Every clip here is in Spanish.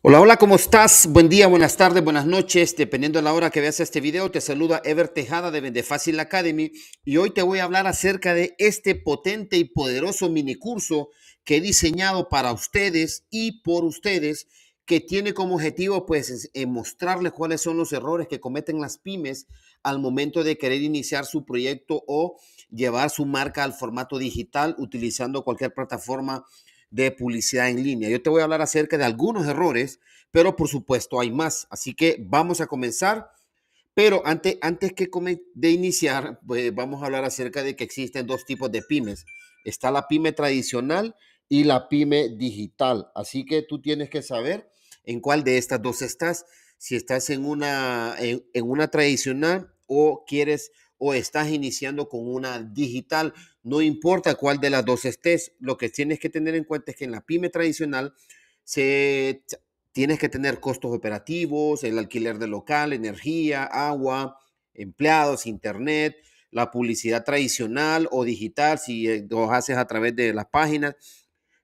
Hola, hola, ¿cómo estás? Buen día, buenas tardes, buenas noches. Dependiendo de la hora que veas este video, te saluda Ever Tejada de Fácil Academy y hoy te voy a hablar acerca de este potente y poderoso minicurso que he diseñado para ustedes y por ustedes que tiene como objetivo pues eh, mostrarles cuáles son los errores que cometen las pymes al momento de querer iniciar su proyecto o llevar su marca al formato digital utilizando cualquier plataforma de publicidad en línea. Yo te voy a hablar acerca de algunos errores, pero por supuesto hay más. Así que vamos a comenzar. Pero antes, antes que de iniciar, pues vamos a hablar acerca de que existen dos tipos de pymes. Está la pyme tradicional y la pyme digital. Así que tú tienes que saber en cuál de estas dos estás. Si estás en una, en una tradicional o quieres o estás iniciando con una digital, no importa cuál de las dos estés, lo que tienes que tener en cuenta es que en la pyme tradicional se, tienes que tener costos operativos, el alquiler de local, energía, agua, empleados, internet, la publicidad tradicional o digital, si eh, lo haces a través de las páginas,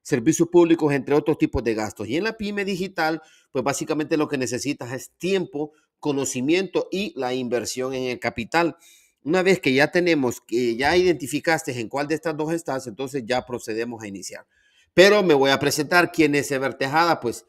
servicios públicos, entre otros tipos de gastos. Y en la pyme digital, pues básicamente lo que necesitas es tiempo, conocimiento y la inversión en el capital. Una vez que ya tenemos, que ya identificaste en cuál de estas dos estás, entonces ya procedemos a iniciar. Pero me voy a presentar quién es Evertejada, pues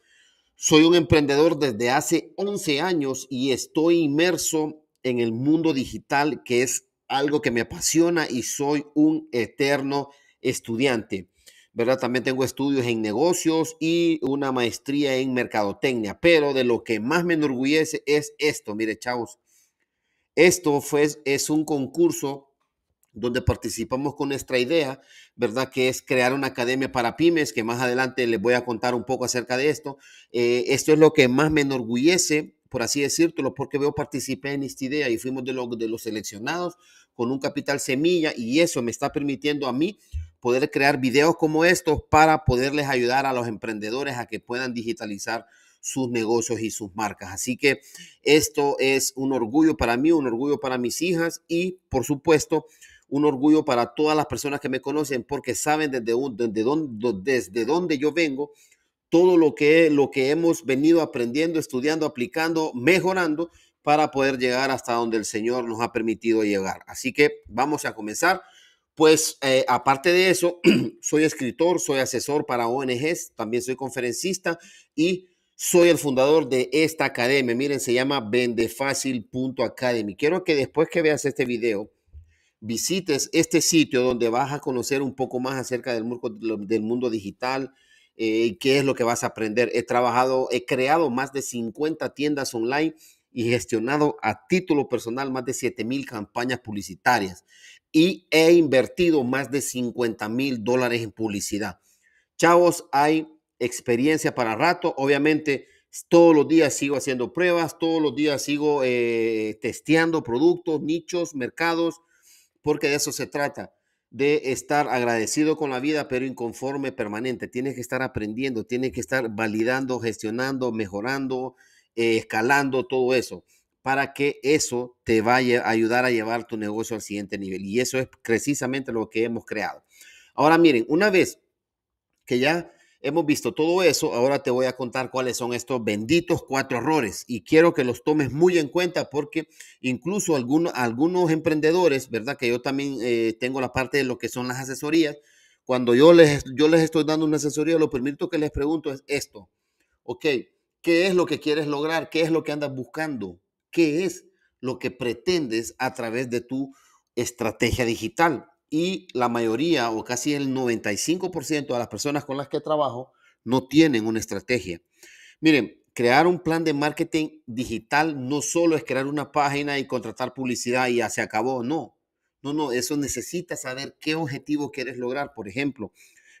soy un emprendedor desde hace 11 años y estoy inmerso en el mundo digital, que es algo que me apasiona y soy un eterno estudiante. ¿verdad? También tengo estudios en negocios y una maestría en mercadotecnia, pero de lo que más me enorgullece es esto, mire chavos, esto fue, es un concurso donde participamos con nuestra idea, ¿verdad? Que es crear una academia para pymes, que más adelante les voy a contar un poco acerca de esto. Eh, esto es lo que más me enorgullece, por así decírtelo, porque veo participé en esta idea y fuimos de, de los seleccionados con un capital semilla y eso me está permitiendo a mí poder crear videos como estos para poderles ayudar a los emprendedores a que puedan digitalizar sus negocios y sus marcas. Así que esto es un orgullo para mí, un orgullo para mis hijas y, por supuesto, un orgullo para todas las personas que me conocen porque saben desde, dónde desde yo vengo, todo lo que, lo que hemos venido aprendiendo, estudiando, aplicando, mejorando para poder llegar hasta donde el Señor nos ha permitido llegar. Así que vamos a comenzar. Pues eh, aparte de eso, soy escritor, soy asesor para ONGs, también soy conferencista y soy el fundador de esta academia. Miren, se llama vendefacil.academy. Quiero que después que veas este video, visites este sitio donde vas a conocer un poco más acerca del, mundo digital, y eh, qué es lo que vas a aprender. He trabajado, he creado más de 50 tiendas online y gestionado a título personal más de 7 mil campañas publicitarias y he invertido más de 50 mil dólares en publicidad. Chavos, hay experiencia para rato. Obviamente, todos los días sigo haciendo pruebas, todos los días sigo eh, testeando productos, nichos, mercados, porque de eso se trata, de estar agradecido con la vida, pero inconforme permanente. Tienes que estar aprendiendo, tienes que estar validando, gestionando, mejorando, eh, escalando todo eso para que eso te vaya a ayudar a llevar tu negocio al siguiente nivel. Y eso es precisamente lo que hemos creado. Ahora miren, una vez que ya Hemos visto todo eso, ahora te voy a contar cuáles son estos benditos cuatro errores y quiero que los tomes muy en cuenta porque incluso algunos, algunos emprendedores, ¿verdad? Que yo también eh, tengo la parte de lo que son las asesorías. Cuando yo les, yo les estoy dando una asesoría, lo primero que les pregunto es esto, ¿ok? ¿Qué es lo que quieres lograr? ¿Qué es lo que andas buscando? ¿Qué es lo que pretendes a través de tu estrategia digital? y la mayoría o casi el 95% de las personas con las que trabajo no tienen una estrategia. Miren, crear un plan de marketing digital no solo es crear una página y contratar publicidad y ya se acabó, no. No, no, eso necesita saber qué objetivo quieres lograr. Por ejemplo,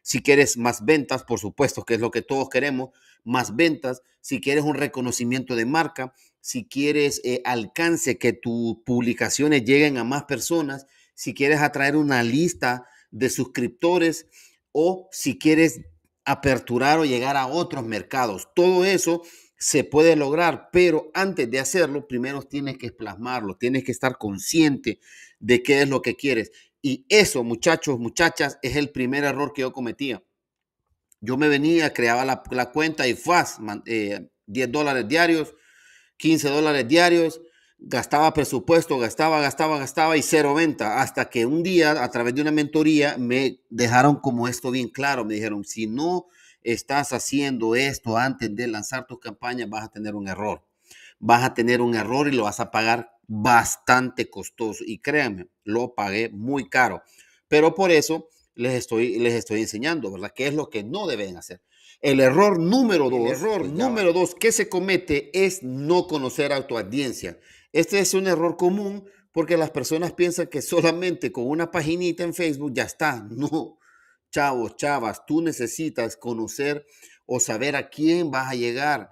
si quieres más ventas, por supuesto, que es lo que todos queremos, más ventas, si quieres un reconocimiento de marca, si quieres eh, alcance, que tus publicaciones lleguen a más personas, si quieres atraer una lista de suscriptores o si quieres aperturar o llegar a otros mercados. Todo eso se puede lograr, pero antes de hacerlo, primero tienes que plasmarlo, tienes que estar consciente de qué es lo que quieres. Y eso, muchachos, muchachas, es el primer error que yo cometía. Yo me venía, creaba la, cuenta y fast, 10 eh, dólares diarios, 15 dólares diarios, gastaba presupuesto, gastaba, gastaba, gastaba y cero venta, hasta que un día a través de una mentoría me dejaron como esto bien claro, me dijeron, si no estás haciendo esto antes de lanzar tu campaña, vas a tener un error, vas a tener un error y lo vas a pagar bastante costoso y créanme, lo pagué muy caro, pero por eso les estoy, les estoy enseñando, ¿verdad? ¿Qué es lo que no deben hacer? El error número dos, el error número dos que se comete es no conocer a audiencia. Este es un error común porque las personas piensan que solamente con una paginita en Facebook ya está. No, chavos, chavas, tú necesitas conocer o saber a quién vas a llegar.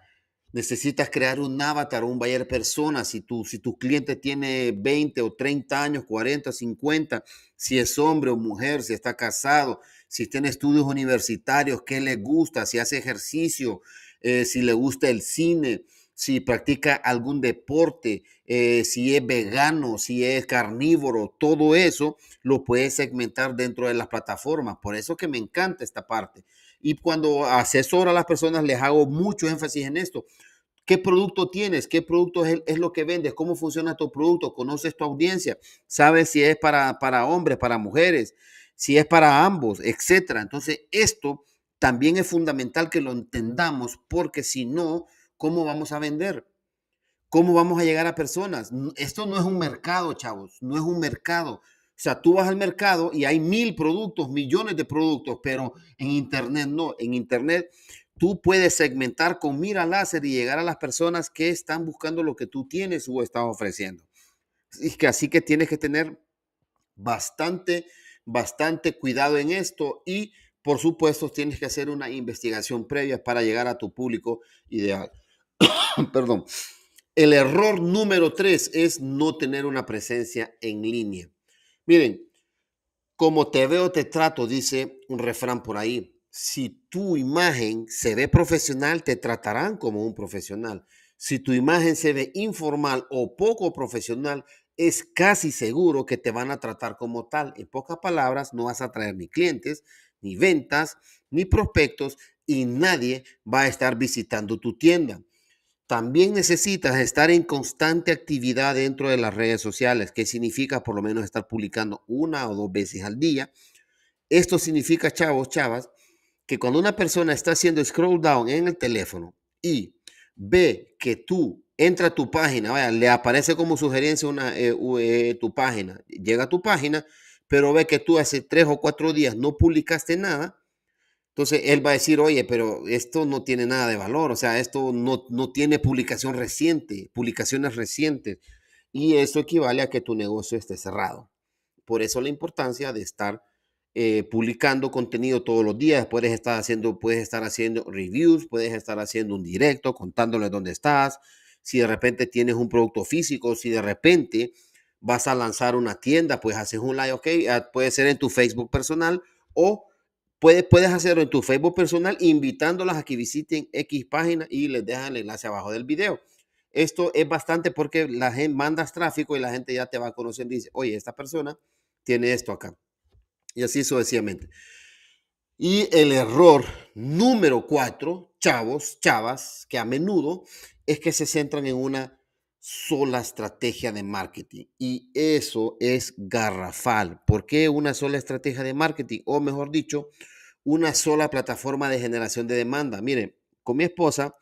Necesitas crear un avatar, un buyer persona. Si tu, si tu cliente tiene 20 o 30 años, 40, 50, si es hombre o mujer, si está casado, si tiene estudios universitarios, qué le gusta, si hace ejercicio, eh, si le gusta el cine, si practica algún deporte, eh, si es vegano, si es carnívoro, todo eso lo puedes segmentar dentro de las plataformas. Por eso que me encanta esta parte. Y cuando asesoro a las personas les hago mucho énfasis en esto. ¿Qué producto tienes? ¿Qué producto es, lo que vendes? ¿Cómo funciona tu producto? ¿Conoces tu audiencia? ¿Sabes si es para, para hombres, para mujeres? Si es para ambos, etcétera. Entonces, esto también es fundamental que lo entendamos porque si no, ¿Cómo vamos a vender? ¿Cómo vamos a llegar a personas? Esto no es un mercado, chavos, no es un mercado. O sea, tú vas al mercado y hay mil productos, millones de productos, pero en Internet no. En Internet tú puedes segmentar con mira láser y llegar a las personas que están buscando lo que tú tienes o estás ofreciendo. Así que, así que tienes que tener bastante, bastante cuidado en esto y, por supuesto, tienes que hacer una investigación previa para llegar a tu público ideal. Perdón. El error número tres es no tener una presencia en línea. Miren, como te veo, te trato, dice un refrán por ahí. Si tu imagen se ve profesional, te tratarán como un profesional. Si tu imagen se ve informal o poco profesional, es casi seguro que te van a tratar como tal. En pocas palabras, no vas a traer ni clientes, ni ventas, ni prospectos y nadie va a estar visitando tu tienda también necesitas estar en constante actividad dentro de las redes sociales, que significa por lo menos estar publicando una o dos veces al día. Esto significa, chavos, chavas, que cuando una persona está haciendo scroll down en el teléfono y ve que tú entra a tu página, vaya, le aparece como sugerencia una, eh, eh, tu página, llega a tu página, pero ve que tú hace tres o cuatro días no publicaste nada, entonces él va a decir, oye, pero esto no tiene nada de valor, o sea, esto no, no tiene publicación reciente, publicaciones recientes. Y eso equivale a que tu negocio esté cerrado. Por eso la importancia de estar eh, publicando contenido todos los días. Puedes estar haciendo, puedes estar haciendo reviews, puedes estar haciendo un directo, contándoles dónde estás. Si de repente tienes un producto físico, si de repente vas a lanzar una tienda, pues haces un live, ok, ah, puede ser en tu Facebook personal o Puedes, puedes hacerlo en tu Facebook personal invitándolas a que visiten X página y les dejan el enlace abajo del video. Esto es bastante porque la gente mandas tráfico y la gente ya te va conociendo y dice, oye, esta persona tiene esto acá. Y así sucesivamente. Y el error número cuatro, chavos, chavas, que a menudo es que se centran en una sola estrategia de marketing. Y eso es garrafal. ¿Por qué una sola estrategia de marketing? O mejor dicho, una sola plataforma de generación de demanda. Miren, con mi esposa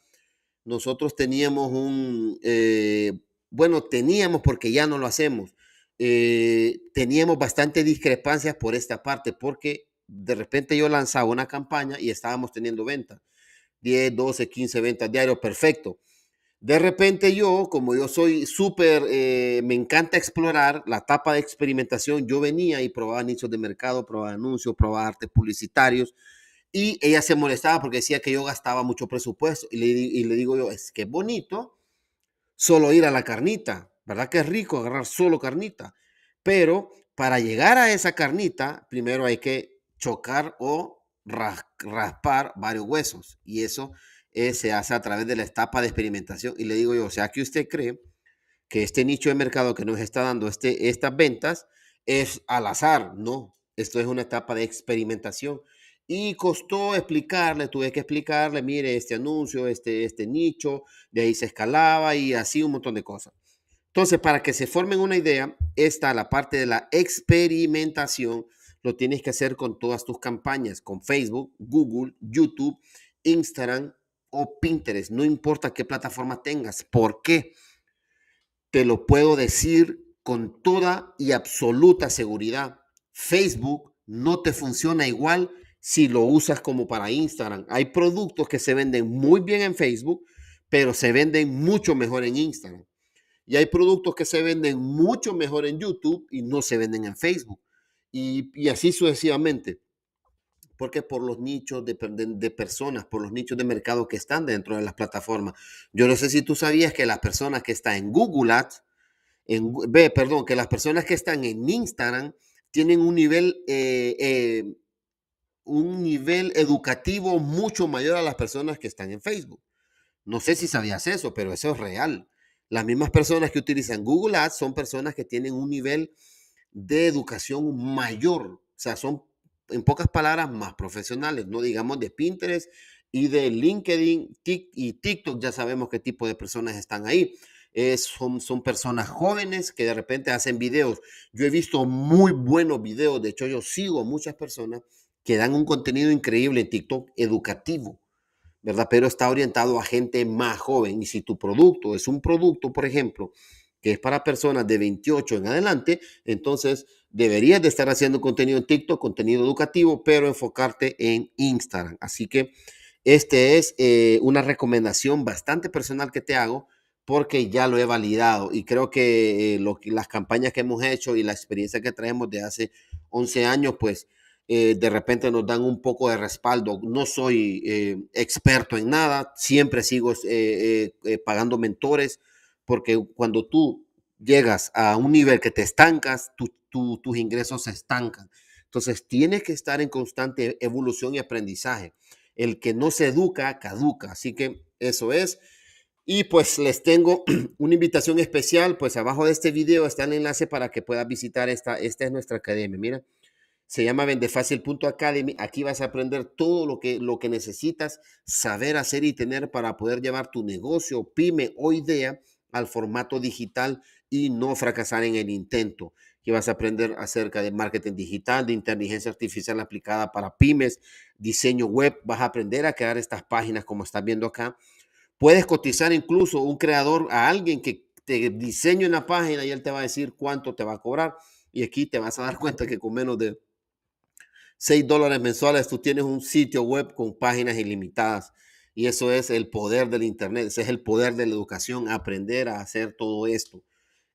nosotros teníamos un, eh, bueno, teníamos porque ya no lo hacemos, eh, teníamos bastantes discrepancias por esta parte porque de repente yo lanzaba una campaña y estábamos teniendo ventas, 10, 12, 15 ventas diario perfecto. De repente yo, como yo soy súper, eh, me encanta explorar la etapa de experimentación, yo venía y probaba nichos de mercado, probaba anuncios, probaba artes publicitarios y ella se molestaba porque decía que yo gastaba mucho presupuesto y le, y le digo yo, es que bonito solo ir a la carnita, ¿verdad? Que es rico agarrar solo carnita, pero para llegar a esa carnita, primero hay que chocar o raspar varios huesos y eso eh, se hace a través de la etapa de experimentación. Y le digo yo, o sea, que usted cree que este nicho de mercado que nos está dando este, estas ventas es al azar. No, esto es una etapa de experimentación. Y costó explicarle, tuve que explicarle, mire, este anuncio, este, este nicho, de ahí se escalaba y así un montón de cosas. Entonces, para que se formen una idea, esta, la parte de la experimentación, lo tienes que hacer con todas tus campañas, con Facebook, Google, YouTube, Instagram, o Pinterest, no importa qué plataforma tengas. ¿Por qué? Te lo puedo decir con toda y absoluta seguridad. Facebook no te funciona igual si lo usas como para Instagram. Hay productos que se venden muy bien en Facebook, pero se venden mucho mejor en Instagram. Y hay productos que se venden mucho mejor en YouTube y no se venden en Facebook. Y, y así sucesivamente porque por los nichos de, de, personas, por los nichos de mercado que están dentro de las plataformas. Yo no sé si tú sabías que las personas que están en Google Ads, en, ve, perdón, que las personas que están en Instagram tienen un nivel, eh, eh, un nivel educativo mucho mayor a las personas que están en Facebook. No sé si sabías eso, pero eso es real. Las mismas personas que utilizan Google Ads son personas que tienen un nivel de educación mayor. O sea, son en pocas palabras, más profesionales, no digamos de Pinterest y de LinkedIn y TikTok, ya sabemos qué tipo de personas están ahí. Eh, son, son personas jóvenes que de repente hacen videos. Yo he visto muy buenos videos, de hecho yo sigo muchas personas que dan un contenido increíble en TikTok educativo, ¿verdad? Pero está orientado a gente más joven. Y si tu producto es un producto, por ejemplo, que es para personas de 28 en adelante, entonces deberías de estar haciendo contenido en TikTok, contenido educativo, pero enfocarte en Instagram. Así que este es eh, una recomendación bastante personal que te hago porque ya lo he validado y creo que eh, las campañas que hemos hecho y la experiencia que traemos de hace 11 años, pues eh, de repente nos dan un poco de respaldo. No soy experto en nada, siempre sigo pagando mentores porque cuando tú llegas a un nivel que te estancas, tus ingresos se estancan. Entonces tienes que estar en constante evolución y aprendizaje. El que no se educa, caduca. Así que eso es. Y pues les tengo una invitación especial, pues abajo de este video está el enlace para que puedas visitar esta, esta es nuestra academia, mira, se llama vendefacil.academy, aquí vas a aprender todo lo que, lo que necesitas saber hacer y tener para poder llevar tu negocio, pyme o idea al formato digital y no fracasar en el intento. Que vas a aprender acerca de marketing digital, de inteligencia artificial aplicada para pymes, diseño web. Vas a aprender a crear estas páginas como estás viendo acá. Puedes cotizar incluso un creador a alguien que te diseñe una página y él te va a decir cuánto te va a cobrar. Y aquí te vas a dar cuenta que con menos de 6 dólares mensuales tú tienes un sitio web con páginas ilimitadas. Y eso es el poder del Internet, ese es el poder de la educación, aprender a hacer todo esto.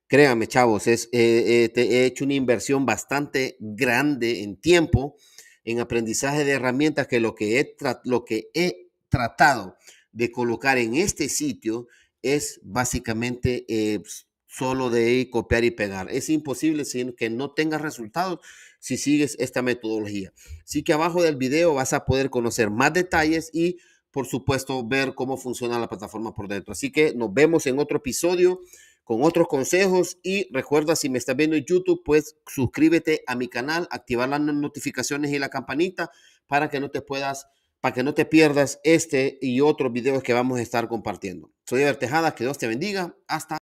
Créame, chavos, es, eh, eh, he hecho una inversión bastante grande en tiempo, en aprendizaje de herramientas que lo que he, lo que he tratado de colocar en este sitio es básicamente eh, solo de copiar y pegar. Es imposible sin que no tengas resultados si sigues esta metodología. Así que abajo del video vas a poder conocer más detalles y por supuesto, ver cómo funciona la plataforma por dentro. Así que nos vemos en otro episodio con otros consejos y recuerda, si me estás viendo en YouTube, pues suscríbete a mi canal, activar las notificaciones y la campanita para que no te puedas, para que no te pierdas este y otros videos que vamos a estar compartiendo. Soy Evertejada, que Dios te bendiga. Hasta